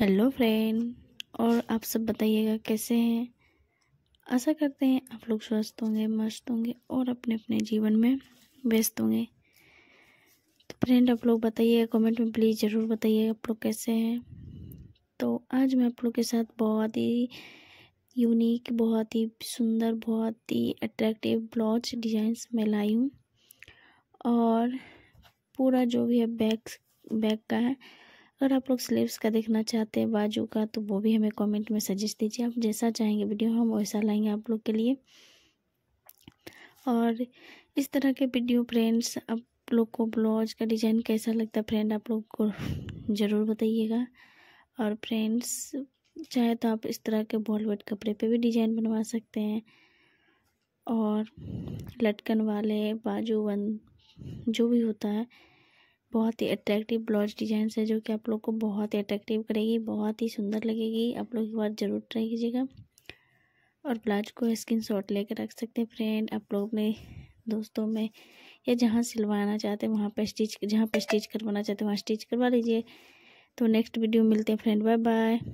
hello friend और आप सब बताइएगा कैसे हैं आशा करते हैं आप लोग स्वस्थ होंगे मस्त होंगे और अपने अपने जीवन में व्यस्त होंगे तो फ्रेंड आप लोग बताइएगा कमेंट में प्लीज़ ज़रूर बताइएगा आप लोग कैसे हैं तो आज मैं आप लोग के साथ बहुत ही यूनिक बहुत ही सुंदर बहुत ही अट्रैक्टिव ब्लाउज डिज़ाइंस में लाई हूँ और पूरा जो भी है बैग बैक का है अगर आप लोग स्लीव्स का देखना चाहते हैं बाजू का तो वो भी हमें कमेंट में सजेस्ट दीजिए आप जैसा चाहेंगे वीडियो हम वैसा लाएंगे आप लोग के लिए और इस तरह के वीडियो फ्रेंड्स आप लोग को ब्लाउज का डिज़ाइन कैसा लगता है फ्रेंड आप लोग को ज़रूर बताइएगा और फ्रेंड्स चाहे तो आप इस तरह के बॉलवेट कपड़े पर भी डिज़ाइन बनवा सकते हैं और लटकन वाले बाजू वन जो भी होता है बहुत ही अट्रैक्टिव ब्लाउज डिजाइन है जो कि आप लोग को बहुत ही अट्रैक्टिव करेगी बहुत ही सुंदर लगेगी आप लोग एक बार ज़रूर ट्राई कीजिएगा और ब्लाउज को स्क्रीन शॉट लेकर रख सकते हैं फ्रेंड आप लोग अपने दोस्तों में या जहाँ सिलवाना चाहते हैं वहाँ पर स्टिच जहाँ पर स्टिच करवाना चाहते हैं वहाँ स्टिच करवा लीजिए तो नेक्स्ट वीडियो मिलते हैं फ्रेंड बाय बाय